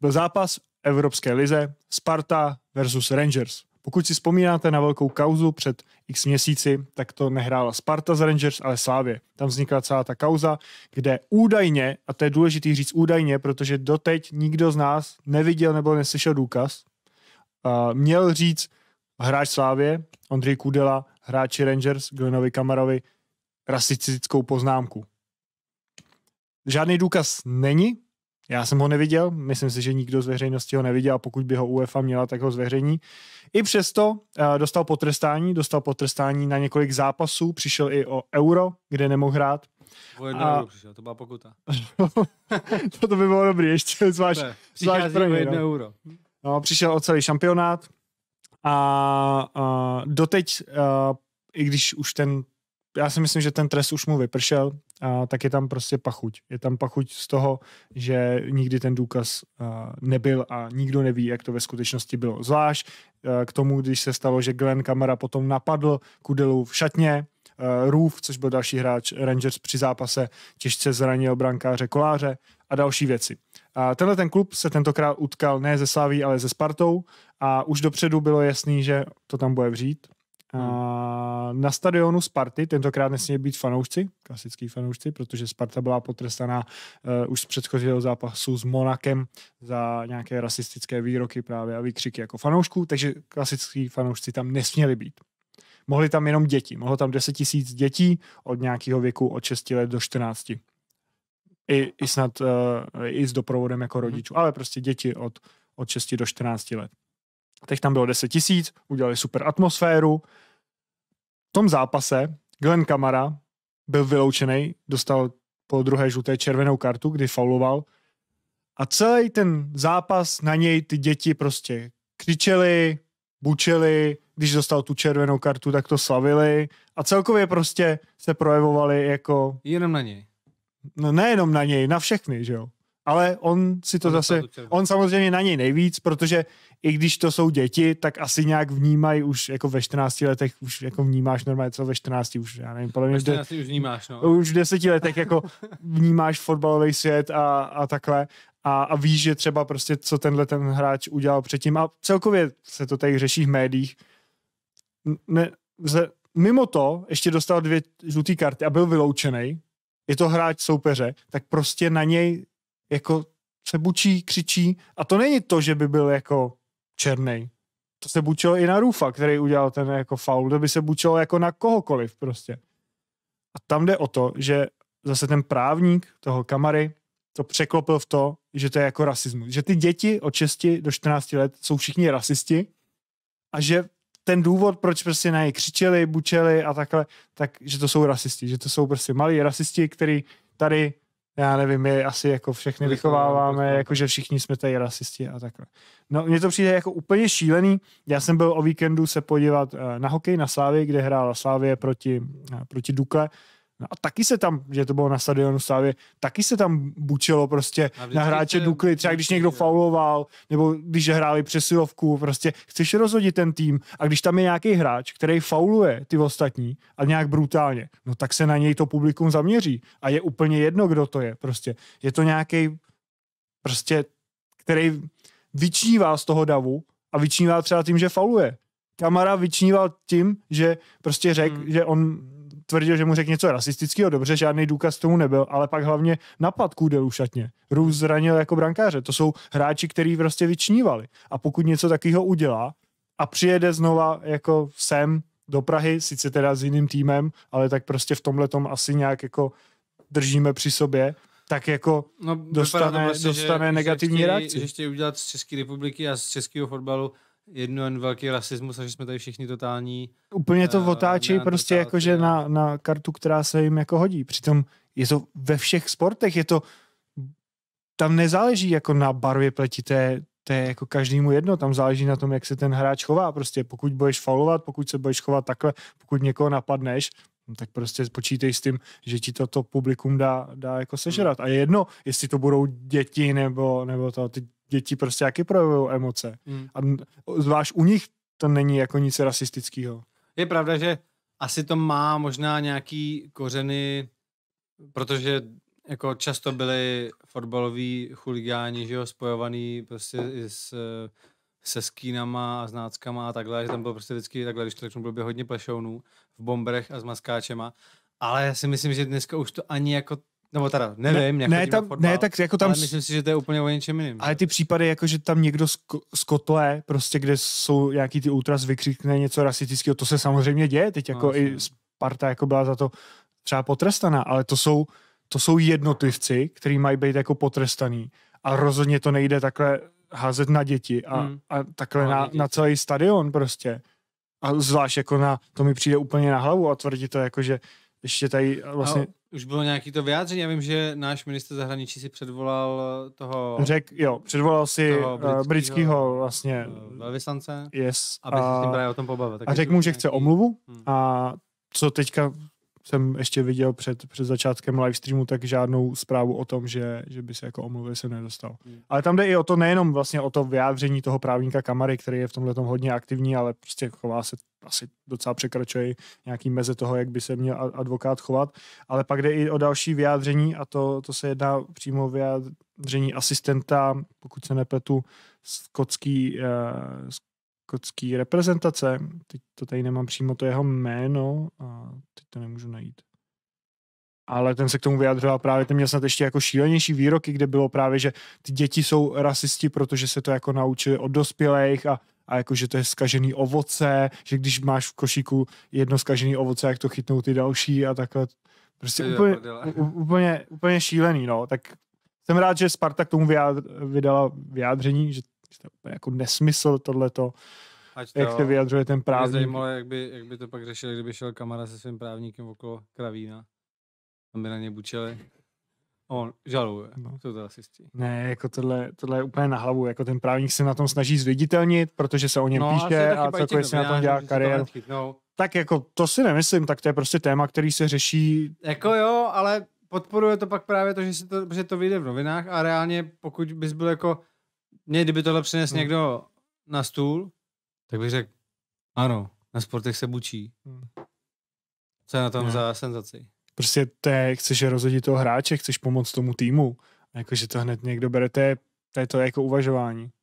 byl zápas Evropské lize Sparta versus Rangers. Pokud si vzpomínáte na velkou kauzu před x měsíci, tak to nehrála Sparta z Rangers, ale Slávě. Tam vznikla celá ta kauza, kde údajně, a to je důležité říct údajně, protože doteď nikdo z nás neviděl nebo neslyšel důkaz, měl říct hráč Slávě, Ondřej Kudela, hráči Rangers, Glenovi Kamarovi, rasistickou poznámku. Žádný důkaz není, já jsem ho neviděl, myslím si, že nikdo z veřejnosti ho neviděl a pokud by ho UEFA měla, tak ho zveřejní. I přesto eh, dostal potrestání, dostal potrestání na několik zápasů, přišel i o euro, kde nemohl hrát. O jedno a... euro přišel, to byla pokuta. to, to by bylo dobrý, ještě zvlášť. Přichází zvlášť první, no. jedno no. euro. No, přišel o celý šampionát a, a doteď, a, eh, i když už ten já si myslím, že ten trest už mu vypršel, a tak je tam prostě pachuť. Je tam pachuť z toho, že nikdy ten důkaz eh, nebyl a nikdo neví, jak to ve skutečnosti bylo. Zvlášť eh, k tomu, když se stalo, že Glenn Kamara potom napadl Kudelu v šatně, eh, Roof, což byl další hráč Rangers při zápase, těžce zranil brankáře Koláře a další věci. A tenhle ten klub se tentokrát utkal ne ze Slaví, ale ze Spartou a už dopředu bylo jasný, že to tam bude vřít a hmm. na stadionu Sparty tentokrát nesmí být fanoušci, klasický fanoušci, protože Sparta byla potrestaná uh, už z předchozího zápasu s Monakem za nějaké rasistické výroky právě a výkřiky jako fanoušků, takže klasický fanoušci tam nesměli být. Mohli tam jenom děti, mohlo tam 10 tisíc dětí od nějakého věku od 6 let do 14. I, i snad uh, i s doprovodem jako hmm. rodičů, ale prostě děti od, od 6 do 14 let. Teď tam bylo 10 tisíc, udělali super atmosféru. V tom zápase Glenn Kamara byl vyloučený, dostal po druhé žluté červenou kartu, kdy fauloval. A celý ten zápas na něj ty děti prostě křičeli, bučeli, když dostal tu červenou kartu, tak to slavili a celkově prostě se projevovali jako... Jenom na něj. No nejenom na něj, na všechny, že jo ale on si to on zase, on samozřejmě na něj nejvíc, protože i když to jsou děti, tak asi nějak vnímají už jako ve 14 letech, už jako vnímáš normálně, co ve 14 už, já nevím, podle mě, ve 14 už vnímáš, no. Už v 10 letech jako vnímáš fotbalový svět a, a takhle a, a víš, že třeba prostě, co tenhle ten hráč udělal předtím a celkově se to tady řeší v médiích. Ne, ze, mimo to ještě dostal dvě žluté karty a byl vyloučený, je to hráč soupeře, tak prostě na něj jako se bučí, křičí a to není to, že by byl jako černý. To se bučilo i na Rufa, který udělal ten jako faul, to by se bučilo jako na kohokoliv prostě. A tam jde o to, že zase ten právník toho kamary to překlopil v to, že to je jako rasismus. Že ty děti od 6 do 14 let jsou všichni rasisti a že ten důvod, proč prostě na ně křičeli, bučeli a takhle, tak, že to jsou rasisti, že to jsou prostě malí rasisti, který tady já nevím, my asi jako všechny vychováváme, jako že všichni jsme tady rasisti a takhle. No, mně to přijde jako úplně šílený. Já jsem byl o víkendu se podívat eh, na hokej na Slávě, kde hrála Slávě proti, eh, proti Dukle No a taky se tam, že to bylo na stadionu Slávě, taky se tam bučelo prostě na hráče Dukly, třeba když někdo fauloval, nebo když hráli přesilovku, prostě chceš rozhodit ten tým a když tam je nějaký hráč, který fauluje ty ostatní a nějak brutálně, no tak se na něj to publikum zaměří a je úplně jedno, kdo to je prostě. Je to nějaký prostě, který vyčnívá z toho davu a vyčnívá třeba tím, že fauluje. Kamara vyčníval tím, že prostě řekl, hmm. že on tvrdil, že mu řekl něco rasistického, dobře, žádný důkaz tomu nebyl, ale pak hlavně napad kůdelu šatně. Růz zranil jako brankáře. To jsou hráči, který prostě vyčnívali. A pokud něco takového udělá a přijede znova jako sem do Prahy, sice teda s jiným týmem, ale tak prostě v tomhle tom asi nějak jako držíme při sobě, tak jako no, dostane, vlastně, dostane že, negativní že chtějí, reakci. Že chtějí udělat z České republiky a z českého fotbalu Jednu jen velký rasismus a že jsme tady všichni totální. Úplně to uh, otáčí prostě jakože na, na kartu, která se jim jako hodí. Přitom je to ve všech sportech, je to tam nezáleží jako na barvě pleti, to je, to je jako každému jedno, tam záleží na tom, jak se ten hráč chová. Prostě pokud budeš faulovat, pokud se budeš chovat takhle, pokud někoho napadneš, no tak prostě počítej s tím, že ti toto publikum dá, dá jako sežrat. Hmm. A je jedno, jestli to budou děti nebo, nebo to, ty děti prostě jaký projevují emoce. Mm. A zvlášť u nich to není jako nic rasistického. Je pravda, že asi to má možná nějaký kořeny, protože jako často byli fotbaloví chuligáni, že jo, spojovaný prostě i s, se skínama a s náckama a takhle, že tam bylo prostě vždycky takhle, když to řeknu, byl by hodně plešounů v bomberech a s maskáčema. Ale já si myslím, že dneska už to ani jako nebo teda, nevím, ne, ne, tam, fotbal, ne, tak jako tam... Ale myslím si, že to je úplně o něčem jiným. Ale ty případy, jako že tam někdo z, kotle, prostě kde jsou nějaký ty ultras, vykřikne něco rasistického, to se samozřejmě děje, teď no, jako no, i Sparta jako byla za to třeba potrestaná, ale to jsou, to jsou jednotlivci, kteří mají být jako potrestaný a rozhodně to nejde takhle házet na děti a, hmm. a takhle no, na, děti. na celý stadion prostě. A zvlášť jako na, to mi přijde úplně na hlavu a tvrdí to jako, že ještě tady vlastně... No už bylo nějaký to vyjádření. Já vím, že náš minister zahraničí si předvolal toho... Řek, jo, předvolal si eh, britského, britského vlastně... Eh, velvyslance. Yes. Aby a, se s tím právě o tom pobavil. Tak a řekl mu, že nějaký... chce omluvu hmm. a co teďka jsem ještě viděl před, před začátkem livestreamu, tak žádnou zprávu o tom, že, že by se jako omluvy se nedostal. Hmm. Ale tam jde i o to nejenom vlastně o to vyjádření toho právníka Kamary, který je v tomhle tom hodně aktivní, ale prostě chová se asi docela překračuje nějaký meze toho, jak by se měl advokát chovat, ale pak jde i o další vyjádření a to, to se jedná přímo vyjádření asistenta, pokud se nepletu, skotský, eh, skotský reprezentace, teď to tady nemám přímo to jeho jméno, A teď to nemůžu najít. Ale ten se k tomu vyjadřoval právě, ten měl snad ještě jako šílenější výroky, kde bylo právě, že ty děti jsou rasisti, protože se to jako naučili od dospělých a a jako, že to je skažený ovoce, že když máš v košíku jedno skažený ovoce, jak to chytnou ty další a takhle. Prostě úplně, jako úplně, úplně šílený, no. Tak jsem rád, že Sparta k tomu vyjádř, vydala vyjádření, že, že to je úplně jako nesmysl tohleto. Ať to, jak se vyjadřuje ten právník. Mě zajímalo, jak by, jak by to pak řešili, kdyby šel kamera se svým právníkem okolo Kravína. Tam by na ně bučeli. On žaluje, no. to teda asistí. Ne, jako tohle, tohle je úplně na hlavu, jako ten právník se na tom snaží zviditelnit, protože se o něm no, píše a celkově se na tom dělá kariéru. To tak jako to si nemyslím, tak to je prostě téma, který se řeší. Jako jo, ale podporuje to pak právě to, že, si to, že to vyjde v novinách a reálně pokud bys byl jako, mě kdyby tohle přines no. někdo na stůl, tak bych řekl, ano, na sportech se bučí. Hmm. Co je na tom ne. za senzaci? Prostě to je, chceš rozhodit toho hráče, chceš pomoct tomu týmu. jakože to hned někdo bere, to je, to je to jako uvažování.